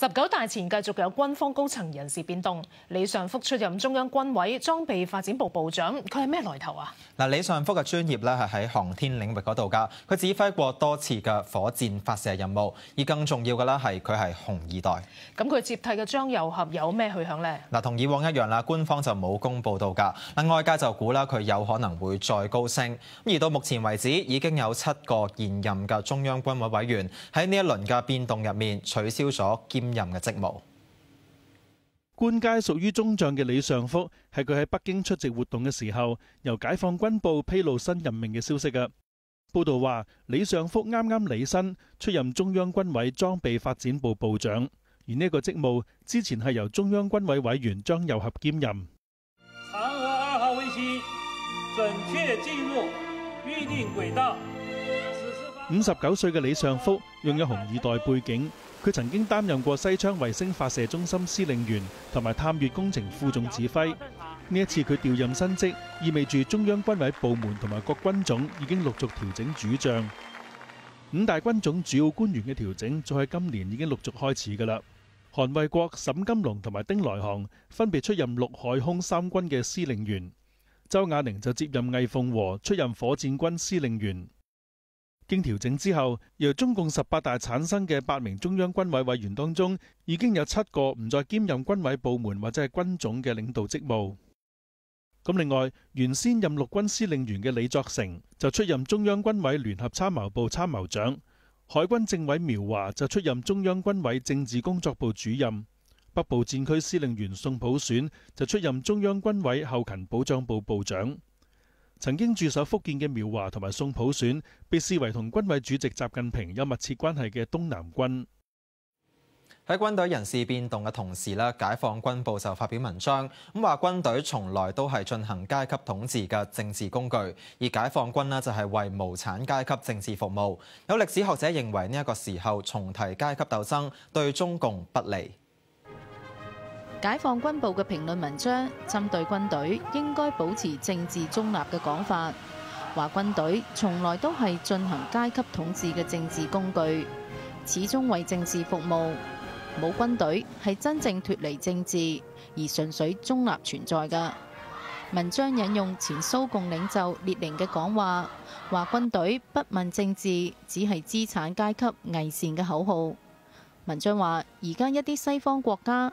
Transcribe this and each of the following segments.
十九大前繼續有軍方高層人事變動，李尚福出任中央軍委裝備發展部部長，佢係咩來頭啊？嗱，李尚福嘅專業咧係喺航天領域嗰度噶，佢指揮過多次嘅火箭發射任務，而更重要嘅咧係佢係紅二代。咁佢接替嘅張友合有咩去向呢？嗱，同以往一樣啦，官方就冇公布到噶，嗱，外界就估啦，佢有可能會再高升。咁而到目前為止，已經有七個現任嘅中央軍委委員喺呢一輪嘅變動入面取消咗兼。任嘅职务，官阶属于中将嘅李尚福，系佢喺北京出席活动嘅时候，由解放军报披露新任命嘅消息嘅。报道话，李尚福啱啱履新出任中央军委装备发展部部长，而呢个职务之前系由中央军委委员张又合兼任。二星入定道。五十九岁嘅李尚福拥有红二代背景，佢曾经担任过西昌卫星发射中心司令员同埋探月工程副总指挥。呢一次佢调任新职，意味住中央军委部门同埋各军种已经陆续调整主将。五大军种主要官员嘅调整，就喺今年已经陆续开始噶啦。韩卫国、沈金龙同埋丁来航分别出任陆海空三军嘅司令员，周亚宁就接任魏凤和出任火箭军司令员。經調整之後，由中共十八大產生嘅八名中央軍委委員當中，已經有七個唔再兼任軍委部門或者系軍种嘅領導職務。咁另外，原先任陸軍司令員嘅李作成就出任中央軍委聯合參謀部參謀長，海軍政委苗華就出任中央軍委政治工作部主任，北部戰區司令員宋普選就出任中央軍委後勤保障部部長。曾经驻守福建嘅苗华同埋宋普选被视为同军委主席习近平有密切关系嘅东南军。喺军队人事变动嘅同时啦，解放军部就发表文章咁话：军队从来都系进行阶级统治嘅政治工具，而解放军呢，就系为无产阶级政治服务。有历史学者认为呢一个时候重提阶级斗争对中共不利。解放軍部嘅評論文章針對軍隊應該保持政治中立嘅講法，話軍隊從來都係進行階級統治嘅政治工具，始終為政治服務。冇軍隊係真正脱離政治而純粹中立存在嘅。文章引用前蘇共領袖列寧嘅講話，話軍隊不問政治，只係資產階級偽善嘅口號。文章話：而家一啲西方國家。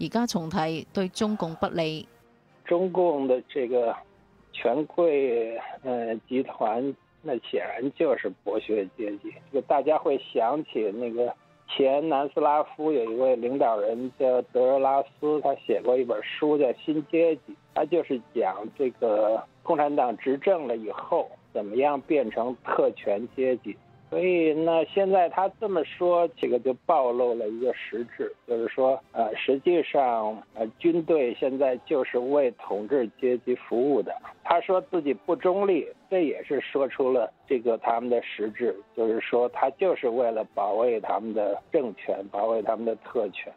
而家重提对中共不利，中共的这个权贵呃集团，那显然就是剥削阶级。就大家会想起那个前南斯拉夫有一位领导人叫德罗拉斯，他写过一本书叫《新阶级》，他就是讲这个共产党执政了以后，怎么样变成特权阶级。所以，那现在他这么说，这个就暴露了一个实质，就是说，呃，实际上，呃，军队现在就是为统治阶级服务的。他说自己不中立，这也是说出了这个他们的实质，就是说，他就是为了保卫他们的政权，保卫他们的特权。